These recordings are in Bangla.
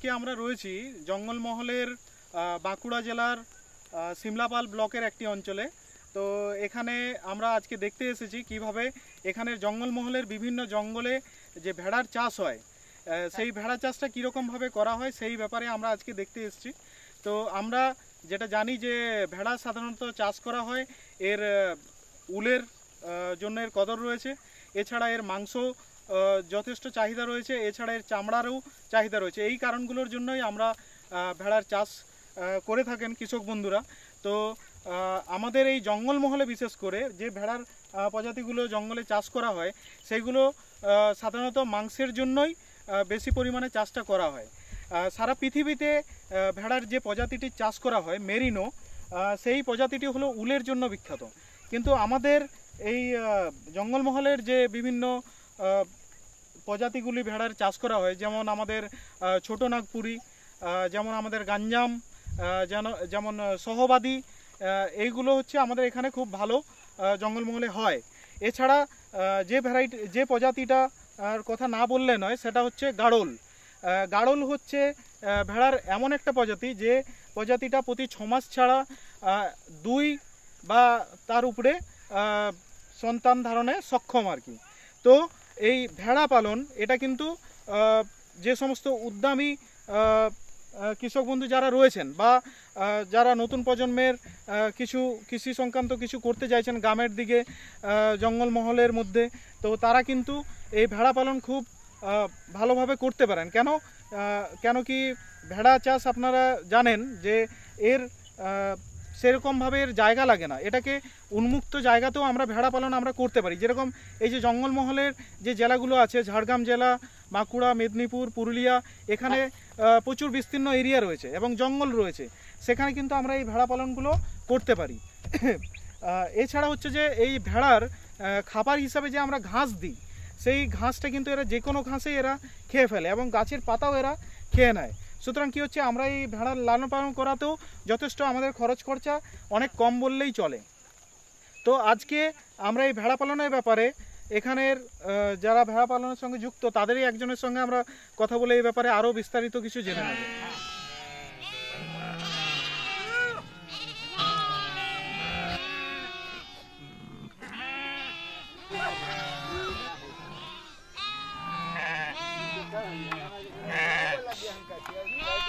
আজকে আমরা রয়েছি জঙ্গলমহলের বাঁকুড়া জেলার সিমলাপাল ব্লকের একটি অঞ্চলে তো এখানে আমরা আজকে দেখতে এসেছি কিভাবে এখানের জঙ্গলমহলের বিভিন্ন জঙ্গলে যে ভেড়ার চাষ হয় সেই ভেড়া চাষটা কীরকমভাবে করা হয় সেই ব্যাপারে আমরা আজকে দেখতে এসেছি তো আমরা যেটা জানি যে ভেড়া সাধারণত চাষ করা হয় এর উলের জন্য এর কদর রয়েছে এছাড়া এর মাংস যথেষ্ট চাহিদা রয়েছে এছাড়া এর চামড়ারও চাহিদা রয়েছে এই কারণগুলোর জন্যই আমরা ভেড়ার চাষ করে থাকেন কৃষক বন্ধুরা তো আমাদের এই জঙ্গলমহলে বিশেষ করে যে ভেড়ার প্রজাতিগুলো জঙ্গলে চাষ করা হয় সেগুলো সাধারণত মাংসের জন্যই বেশি পরিমাণে চাষটা করা হয় সারা পৃথিবীতে ভেড়ার যে প্রজাতিটি চাষ করা হয় মেরিনো সেই প্রজাতিটি হলো উলের জন্য বিখ্যাত কিন্তু আমাদের এই জঙ্গলমহলের যে বিভিন্ন প্রজাতিগুলি ভেড়ার চাষ করা হয় যেমন আমাদের ছোট নাগপুরি যেমন আমাদের গাঞ্জাম যেন যেমন সহবাদী এইগুলো হচ্ছে আমাদের এখানে খুব ভালো জঙ্গলমহলে হয় এছাড়া যে ভ্যারাইটি যে প্রজাতিটা কথা না বললে নয় সেটা হচ্ছে গাড়ল গাড়ল হচ্ছে ভেড়ার এমন একটা প্রজাতি যে প্রজাতিটা প্রতি ছমাস ছাড়া দুই বা তার উপরে সন্তান ধারণে সক্ষম আর কি তো এই ভেড়া পালন এটা কিন্তু যে সমস্ত উদ্যমী কৃষক বন্ধু যারা রয়েছেন বা যারা নতুন প্রজন্মের কিছু কৃষি সংক্রান্ত কিছু করতে চাইছেন গ্রামের দিকে জঙ্গলমহলের মধ্যে তো তারা কিন্তু এই ভেড়া পালন খুব ভালোভাবে করতে পারেন কেন কেন কি ভেড়া চাষ আপনারা জানেন যে এর সেরকমভাবে এর জায়গা লাগে না এটাকে উন্মুক্ত জায়গাতেও আমরা ভেড়া পালন আমরা করতে পারি যেরকম এই যে জঙ্গলমহলের যে জেলাগুলো আছে ঝাড়গ্রাম জেলা বাঁকুড়া মেদিনীপুর পুরুলিয়া এখানে প্রচুর বিস্তীর্ণ এরিয়া রয়েছে এবং জঙ্গল রয়েছে সেখানে কিন্তু আমরা এই ভেড়া পালনগুলো করতে পারি এছাড়া হচ্ছে যে এই ভেড়ার খাবার হিসাবে যে আমরা ঘাস দিই সেই ঘাসটা কিন্তু এরা যে কোনো ঘাসেই এরা খেয়ে ফেলে এবং গাছের পাতাও এরা খেয়ে নেয় সুতরাং কী হচ্ছে আমরা এই ভেড়ার লালন পালন করাতেও যথেষ্ট আমাদের খরচ খরচা অনেক কম বললেই চলে তো আজকে আমরা এই ভেড়া পালনের ব্যাপারে এখানের যারা ভেড়া পালনের সঙ্গে যুক্ত তাদেরই একজনের সঙ্গে আমরা কথা বলে এই ব্যাপারে আরও বিস্তারিত কিছু জেনে নেব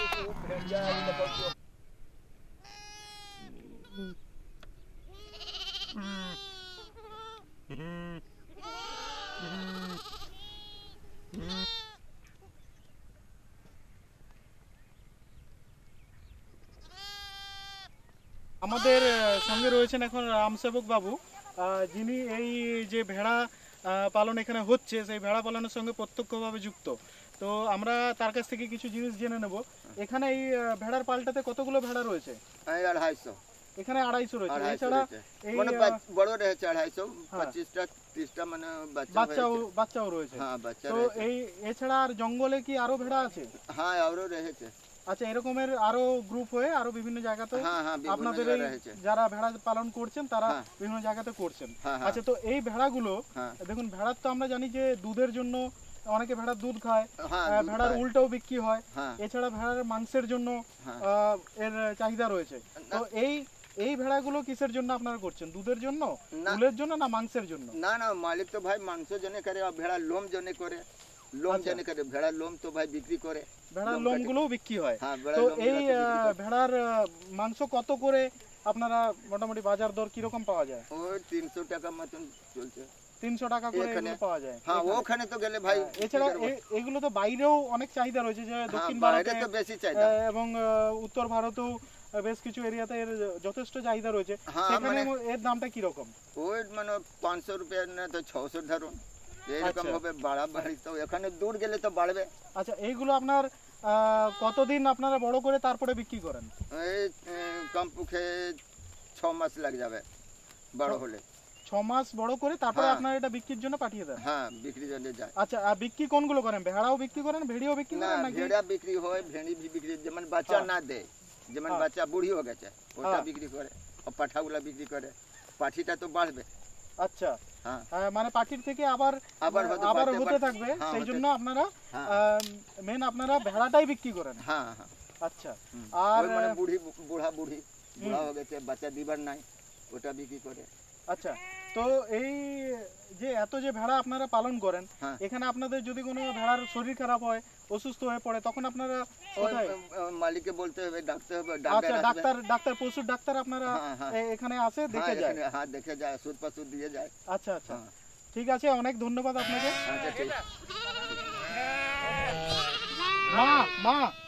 আমাদের সঙ্গে রয়েছেন এখন রামসেবক বাবু যিনি এই যে ভেড়া পালন এখানে হচ্ছে সেই ভেড়া পালনের সঙ্গে প্রত্যক্ষভাবে যুক্ত তো আমরা তার কাছ থেকে কিছু জিনিস জেনে নেব এখানে এই ভেড়ার পালটাতে কতগুলো ভেড়া রয়েছে এখানে আড়াইশো রয়েছে বাচ্চাও রয়েছে হ্যাঁ, তো এই এছাড়া আর জঙ্গলে কি আরো ভেড়া আছে হ্যাঁ আরো রয়েছে আচ্ছা এরকমের আরো গ্রুপ হয়ে আরো বিভিন্ন জায়গাতে হ্যাঁ, হ্যাঁ, আপনাদের যারা ভেড়া পালন করছেন তারা বিভিন্ন জায়গাতে করছেন আচ্ছা তো এই ভেড়াগুলো দেখুন ভেড়ার তো আমরা জানি যে দুধের জন্য অনেকে ভেড়ার দুধ খায় হ্যাঁ, ভেড়ার উলটাও বিক্রি হয় হ্যাঁ। এছাড়া ভেড়ার মাংসের জন্য হ্যাঁ। এর চাহিদা রয়েছে তো এই এই ভেড়াগুলো কিসের জন্য আপনারা করছেন দুধের জন্য উলের জন্য না মাংসের জন্য না না মালিক তো ভাই মাংসের জন্য করে আর ভেড়ার লোম জন্য করে লোম আচ্ছা। জন্য করে ভেড়ার লোম তো ভাই বিক্রি করে ভেড়ার লোমগুলোও বিক্রি হয় তো এই ভেড়ার মাংস কত করে আপনারা মোটামুটি বাজার দর কিরকম পাওয়া যায় ওই তিনশো টাকা মতন চলছে টাকা করে এগুলো পাওয়া যায় হ্যাঁ ওখানে তো গেলে ভাই হ্যাঁ, এছাড়া এগুলো তো বাইরেও অনেক চাহিদা রয়েছে যে হ্যাঁ, দক্ষিণ ভারতে বেশি চাহিদা এবং উত্তর ভারতেও বেশ কিছু এরিয়াতে এর যথেষ্ট চাহিদা রয়েছে হ্যাঁ, মানে- সেখানে এর দামটা কি রকম ওই মানে রুপিয়া না তো ছশো ধরুন এরকম আচ্ছা। হবে বাড়াবাড়ি তো এখানে দূর গেলে তো বাড়বে আচ্ছা এইগুলো আপনার কতদিন আপনারা বড় করে তারপরে বিক্রি করেন এই কমপক্ষে ছ মাস লাগ যাবে বড় হলে মাস বড় করে তারপরে হ্যাঁ। এটা বিক্রির জন্য পাঠিয়ে দেন হ্যাঁ বিক্রি জন্য যায় আচ্ছা আর বিক্রি কোনগুলো করেন ভেড়াও বিক্রি করেন ভেড়িও বিক্রি করেন নাকি ভেড়া বিক্রি হয় ভেড়ি ভি বিক্রি যেমন বাচ্চা হ্যাঁ। না দেয় যেমন হ্যাঁ। বাচ্চা বুড়ি হয়ে গেছে ওটা হ্যাঁ। বিক্রি করে ও পাঠাগুলা বিক্রি করে পাঠিটা তো বাড়বে আচ্ছা হ্যাঁ, হ্যাঁ মানে পাখির থেকে আবার আবার আবার হতে থাকবে হ্যাঁ, সেই জন্য আপনারা মেন আপনারা ভেড়াটাই বিক্রি করেন হ্যাঁ হ্যাঁ আচ্ছা আর মানে বুড়ি বুড়া বুড়ি বুড়া হয়ে গেছে বাচ্চা দিবার নাই ওটা বিক্রি করে আচ্ছা তো এই যে এত যে ভেড়া আপনারা পালন করেন হ্যাঁ। এখানে আপনাদের যদি কোনো ভেড়ার শরীর খারাপ হয় অসুস্থ হয়ে পড়ে তখন আপনারা মালিককে বলতে হবে ডাকতে হবে আচ্ছা ডাক্তার ডাক্তার পশুর ডাক্তার আপনারা হ্যাঁ, হ্যাঁ। এখানে আসে দেখে যায় হ্যাঁ দেখে যায় ওষুধ পাসুদ দিয়ে যায় আচ্ছা আচ্ছা ঠিক আছে অনেক ধন্যবাদ আপনাকে আচ্ছা ঠিক মা মা